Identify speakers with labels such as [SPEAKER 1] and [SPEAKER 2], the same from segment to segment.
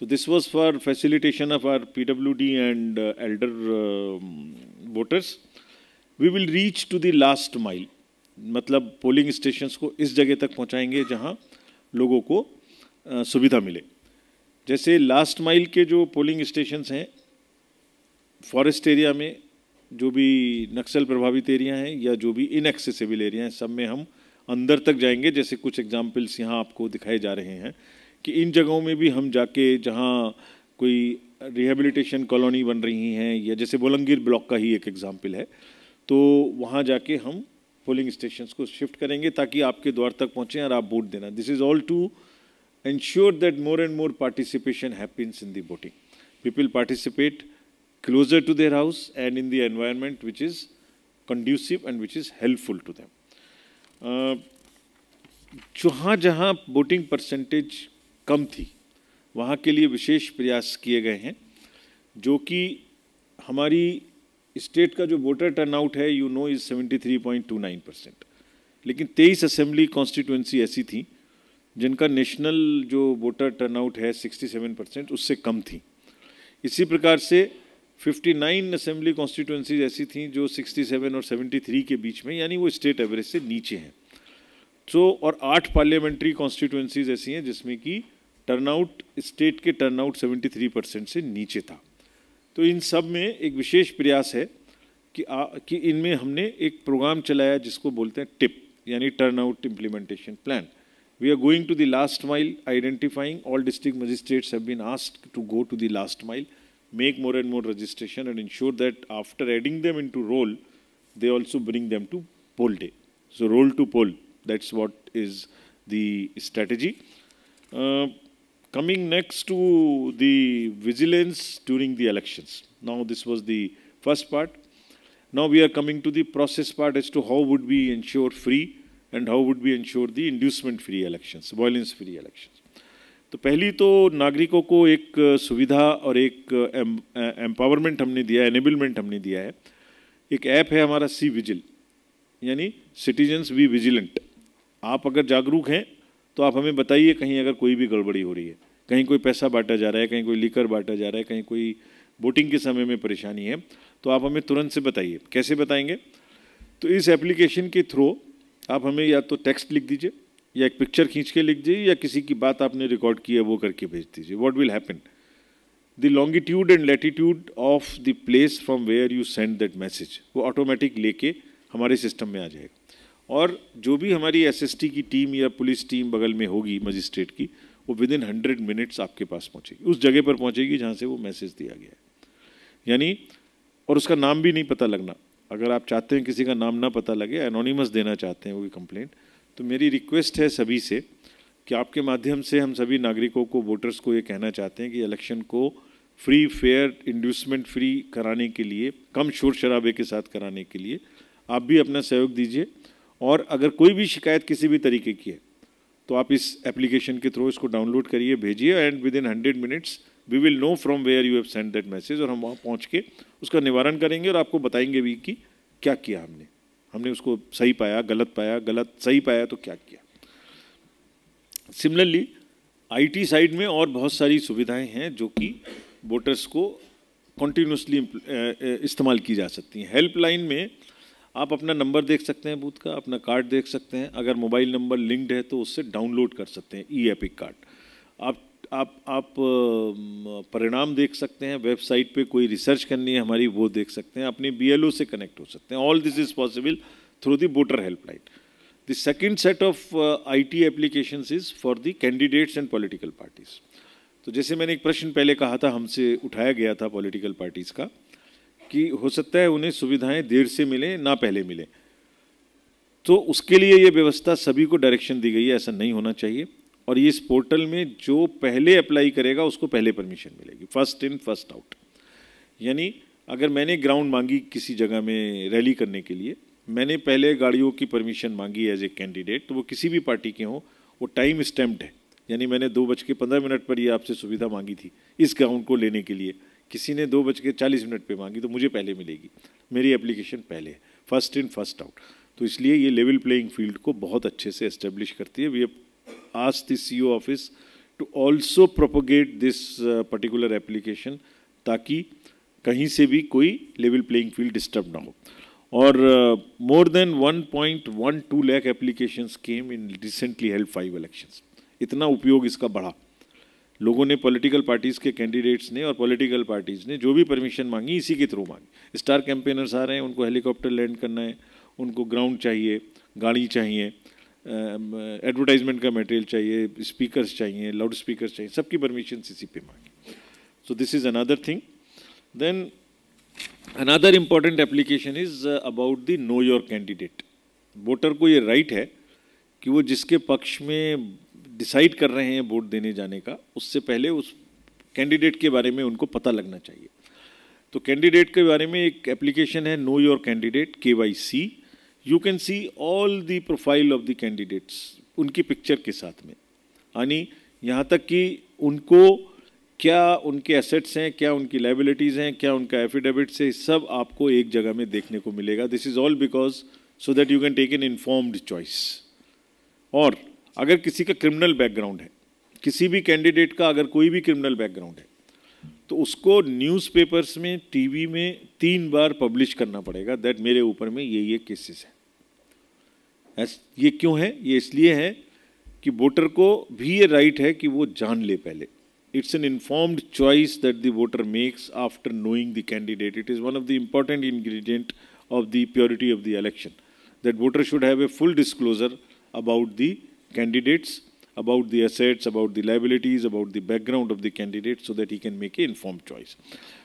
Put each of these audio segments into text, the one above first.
[SPEAKER 1] So this was for facilitation of our PWD and uh, elder uh, voters. We will reach to the last mile. मतलब polling stations को इस जगह तक पहुंचाएंगे जहां लोगों को आ, uh, सुविधा मिले जैसे लास्ट माइल के जो पोलिंग स्टेशंस हैं फॉरेस्ट एरिया में जो भी नक्सल प्रभावित एरिया हैं या जो भी इनएक्सेसिबल एरिया हैं सब में हम अंदर तक जाएंगे जैसे कुछ एग्जाम्पल्स यहाँ आपको दिखाए जा रहे हैं कि इन जगहों में भी हम जाके जहाँ कोई रिहेबिलिटेशन कॉलोनी बन रही हैं या जैसे बोलंगीर ब्लॉक का ही एक एग्जाम्पल है तो वहाँ जाके हम पोलिंग स्टेशंस को शिफ्ट करेंगे ताकि आपके द्वार तक पहुँचें और आप वोट देना this is all to ensure that more and more participation happiness in the voting people participate closer to their house and in the environment which is conducive and which is helpful to them जहाँ जहाँ voting percentage कम थी वहाँ के लिए विशेष प्रयास किए गए हैं जो कि हमारी स्टेट का जो वोटर टर्नआउट है यू नो इज़ 73.29 परसेंट लेकिन तेईस असेंबली कॉन्स्टिट्यूंसी ऐसी थी जिनका नेशनल जो वोटर टर्नआउट है 67 परसेंट उससे कम थी इसी प्रकार से 59 असेंबली कॉन्स्टिट्यूंसीज ऐसी थी जो 67 और 73 के बीच में यानी वो स्टेट एवरेज से नीचे हैं तो और आठ पार्लियामेंट्री कॉन्स्टिट्यूंसीज ऐसी हैं जिसमें कि टर्नआउट स्टेट के टर्नआउट 73 परसेंट से नीचे था तो इन सब में एक विशेष प्रयास है कि आ, कि इनमें हमने एक प्रोग्राम चलाया जिसको बोलते हैं टिप यानी turnout implementation plan we are going to the last mile identifying all district magistrates have been ask to go to the last mile make more and more registration and ensure that after adding them into roll they also them them to poll day so roll to poll that's what is strategy. Uh, Coming next to the vigilance during the elections. Now this was the first part. Now we are coming to the process part as to how would we ensure free and how would we ensure the inducement free elections, violence free elections. तो पहली तो नागरिकों को एक सुविधा और एक empowerment हमने दिया है एनेबलमेंट हमने दिया है एक ऐप है हमारा सी विजिल यानी सिटीजन्स वी विजिलेंट आप अगर जागरूक हैं तो आप हमें बताइए कहीं अगर कोई भी गड़बड़ी हो रही है कहीं कोई पैसा बांटा जा रहा है कहीं कोई लीकर बांटा जा रहा है कहीं कोई वोटिंग के समय में परेशानी है तो आप हमें तुरंत से बताइए कैसे बताएंगे तो इस एप्लीकेशन के थ्रू आप हमें या तो टेक्स्ट लिख दीजिए या एक पिक्चर खींच के लिख दीजिए या किसी की बात आपने रिकॉर्ड की है वो करके भेज दीजिए what will happen the longitude and latitude of the place from where you send that message वो ऑटोमेटिक लेके हमारे सिस्टम में आ जाएगा और जो भी हमारी एसएसटी की टीम या पुलिस टीम बगल में होगी मजिस्ट्रेट की वो विद इन हंड्रेड मिनट्स आपके पास पहुँचेगी उस जगह पर पहुँचेगी जहाँ से वो मैसेज दिया गया है यानी और उसका नाम भी नहीं पता लगना अगर आप चाहते हैं किसी का नाम ना पता लगे एनोनिमस देना चाहते हैं वो कंप्लेंट तो मेरी रिक्वेस्ट है सभी से कि आपके माध्यम से हम सभी नागरिकों को वोटर्स को ये कहना चाहते हैं कि इलेक्शन को फ्री फेयर इंड्यूसमेंट फ्री कराने के लिए कम शोर शराबे के साथ कराने के लिए आप भी अपना सहयोग दीजिए और अगर कोई भी शिकायत किसी भी तरीके की है तो आप इस एप्लीकेशन के थ्रू इसको डाउनलोड करिए भेजिए and within hundred minutes we will know from where you have send that message और हम वहाँ पहुँच के उसका निवारण करेंगे और आपको बताएंगे भी कि क्या किया हमने हमने उसको सही पाया गलत पाया गलत सही पाया तो क्या किया सिमिलरली आईटी साइड में और बहुत सारी सुविधाएं हैं जो कि वोटर्स को कंटिन्यूसली इस्तेमाल की जा सकती हैं हेल्पलाइन में आप अपना नंबर देख सकते हैं बूथ का अपना कार्ड देख सकते हैं अगर मोबाइल नंबर लिंक्ड है तो उससे डाउनलोड कर सकते हैं ई एपिक कार्ड आप आप आप परिणाम देख सकते हैं वेबसाइट पे कोई रिसर्च करनी है हमारी वो देख सकते हैं अपने बीएलओ से कनेक्ट हो सकते हैं all this is possible through the voter helpline the second set of I T application is for the candidates and political parties तो जैसे मैंने एक प्रश्न पहले कहा था हमसे उठाया गया था पॉलिटिकल पार्टीज़ का कि हो सकता है उन्हें सुविधाएं देर से मिलें ना पहले मिलें तो उसके लिए ये व्यवस्था सभी को डायरेक्शन दी गई है ऐसा नहीं होना चाहिए और इस पोर्टल में जो पहले अप्लाई करेगा उसको पहले परमिशन मिलेगी फर्स्ट इन फर्स्ट आउट यानी अगर मैंने ग्राउंड मांगी किसी जगह में रैली करने के लिए मैंने पहले गाड़ियों की परमिशन मांगी एज ए कैंडिडेट तो वो किसी भी पार्टी के हों वो टाइम स्टैम्प्ड है यानी मैंने दो बज के पंद्रह मिनट पर ये आपसे सुविधा मांगी थी इस ग्राउंड को लेने के लिए किसी ने दो बज के चालीस मिनट पर मांगी तो मुझे पहले मिलेगी मेरी एप्लीकेशन पहले है फर्स्ट इन फर्स्ट आउट तो इसलिए ये लेवल प्लेइंग फील्ड को बहुत अच्छे से इस्टेब्लिश करती है we urge the C office to also propagate this particular application ताकि कहीं से भी कोई लेवल प्लेइंग फील्ड डिस्टर्ब ना हो और more than 1.12 lakh application came in recently held five elections इतना उपयोग इसका बढ़ा लोगों ने पॉलिटिकल पार्टीज़ के कैंडिडेट्स ने और पॉलिटिकल पार्टीज़ ने जो भी परमिशन मांगी इसी के थ्रू मांगी स्टार कैंपेनर्स आ रहे हैं उनको हेलीकॉप्टर लैंड करना है उनको ग्राउंड चाहिए गाड़ी चाहिए एडवर्टाइजमेंट का मटेरियल चाहिए स्पीकर्स चाहिए लाउड स्पीकर्स चाहिए सबकी परमिशन इसी पे मांगी so this is another thing then another important application is about the know your candidate voter को ये राइट right है कि वो जिसके पक्ष में डिसाइड कर रहे हैं वोट देने जाने का उससे पहले उस कैंडिडेट के बारे में उनको पता लगना चाहिए तो कैंडिडेट के बारे में एक एप्लीकेशन है know your candidate K Y C you can see all the profile of the candidates उनकी पिक्चर के साथ में यानी यहाँ तक कि उनको क्या उनके एसेट्स हैं क्या उनकी लाइबिलिटीज़ हैं क्या उनका एफिडेविट्स है सब आपको एक जगह में देखने को मिलेगा this is all because so that you can take an informed choice और अगर किसी का क्रिमिनल बैकग्राउंड है किसी भी कैंडिडेट का अगर कोई भी क्रिमिनल बैकग्राउंड है तो उसको न्यूज़पेपर्स में टीवी में तीन बार पब्लिश करना पड़ेगा दैट मेरे ऊपर में ये ये केसेस हैं ये क्यों है ये इसलिए है कि वोटर को भी ये राइट है कि वो जान ले पहले it's an informed choice that the voter makes after knowing the candidate it is one of the important ingredient of the purity of the election that voter should have a full disclosure about the candidates about the assets, about the liabilities, about the background of the candidate so that he can make an informed choice.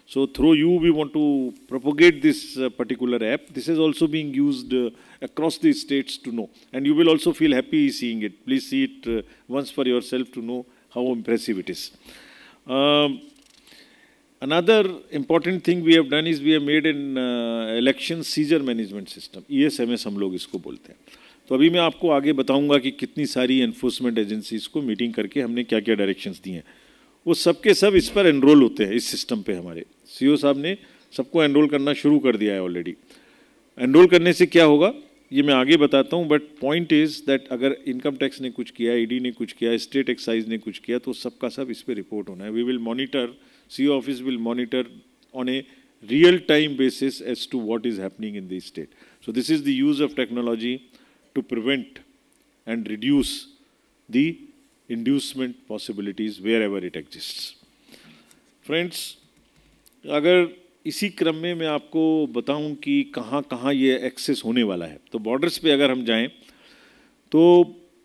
[SPEAKER 1] So through you, we want to propagate this uh, particular app. This is also being used uh, across the states to know. And you will also feel happy seeing it. Please see it uh, once for yourself to know how impressive it is. Um, Another important thing we have done is we have made an uh, election seizure management system. ESMS हम लोग इसको बोलते हैं तो अभी मैं आपको आगे बताऊंगा कि कितनी सारी एनफोर्समेंट एजेंसीज को मीटिंग करके हमने क्या क्या डायरेक्शंस दिए हैं वो सब के सब इस पर एनरोल होते हैं इस सिस्टम पे हमारे सीईओ e साहब ने सबको एनरोल करना शुरू कर दिया है ऑलरेडी एनरोल करने से क्या होगा ये मैं आगे बताता हूँ बट पॉइंट इज़ दैट अगर इनकम टैक्स ने कुछ किया ई e ने कुछ किया स्टेट एक्साइज ने कुछ किया तो सबका सब इस पर रिपोर्ट होना है we will monitor CEO office will monitor on a real-time basis as to what is happening in the state. So this is the use of technology to prevent and reduce the inducement possibilities wherever it exists. Friends अगर इसी क्रम में मैं आपको बताऊं कि कहाँ कहाँ ये एक्सेस होने वाला है तो बॉर्डर्स पे अगर हम जाएं तो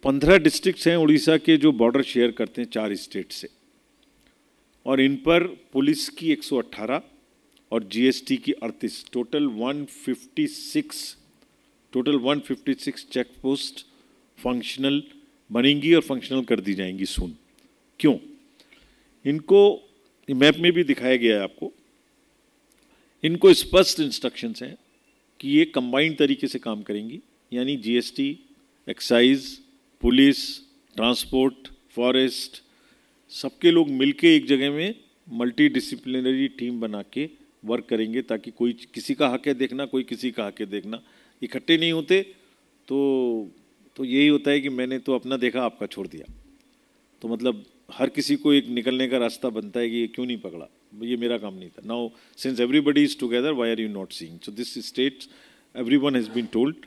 [SPEAKER 1] पंद्रह डिस्ट्रिक्ट्स हैं उड़ीसा के जो बॉर्डर शेयर करते हैं चार स्टेट से और इन पर पुलिस की 118 और जीएसटी की 38 total 156 total 156 check post functional बनेंगी और फंक्शनल कर दी जाएंगी सुन क्यों इनको मैप में भी दिखाया गया है आपको इनको स्पष्ट इंस्ट्रक्शंस हैं कि ये कंबाइंड तरीके से काम करेंगी यानी GST excise police transport forest सबके लोग मिलके एक जगह में मल्टी टीम बना के वर्क करेंगे ताकि कोई किसी का हक है देखना कोई किसी का हक है देखना इकट्ठे नहीं होते तो तो यही होता है कि मैंने तो अपना देखा आपका छोड़ दिया तो मतलब हर किसी को एक निकलने का रास्ता बनता है कि ये क्यों नहीं पकड़ा ये मेरा काम नहीं था now since everybody is together why are you not seeing so this states every one has been told